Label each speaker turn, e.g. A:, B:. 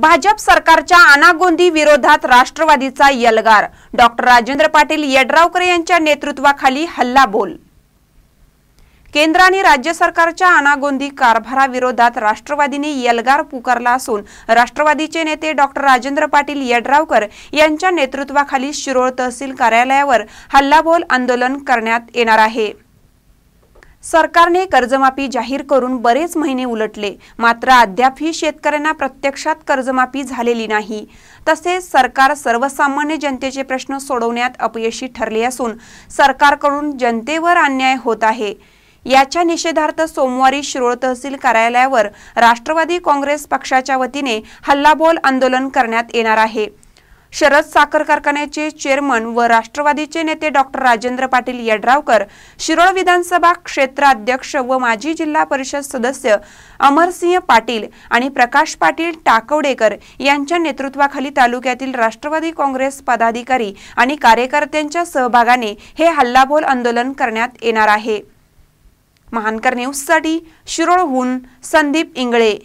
A: भाजप सरकारच्या अनागोंदी विरोधात राष्ट्रवादीचा यलगार डॉक्टर राजेंद्र पाटील यड्रावकर यांच्या नेतृत्वाखाली हल्ला बोल केंद्र आणि राज्य सरकारच्या अनागोंदी कारभाराविरोधात राष्ट्रवादीने यलगार पुकारला असून राष्ट्रवादीचे नेते डॉक्टर राजेंद्र पाटील यड्रावकर यांच्या नेतृत्वाखाली शिरोळ तहसील कार्यालयावर हल्लाबोल आंदोलन करण्यात येणार आहे सरकारने कर्जमाफी जाहीर करून बरेच महिने उलटले मात्र अद्यापही शेतकऱ्यांना प्रत्यक्षात कर्जमाफी झालेली नाही तसेच सरकार सर्वसामान्य जनतेचे प्रश्न सोडवण्यात अपयशी ठरले असून सरकारकडून जनतेवर अन्याय होत आहे याच्या निषेधार्थ सोमवारी शिरोळ तहसील कार्यालयावर राष्ट्रवादी काँग्रेस पक्षाच्या वतीने हल्लाबोल आंदोलन करण्यात येणार आहे शरद साखर कारखान्याचे चेअरमन व राष्ट्रवादीचे नेते डॉक्टर राजेंद्र पाटील यड्रावकर शिरोळ विधानसभा क्षेत्राध्यक्ष व माजी जिल्हा परिषद सदस्य अमरसिंह पाटील आणि प्रकाश पाटील टाकवडेकर यांच्या नेतृत्वाखाली तालुक्यातील राष्ट्रवादी काँग्रेस पदाधिकारी आणि कार्यकर्त्यांच्या सहभागाने हे हल्लाबोल आंदोलन करण्यात येणार आहे महानकर न्यूजसाठी शिरोळहून संदीप इंगळे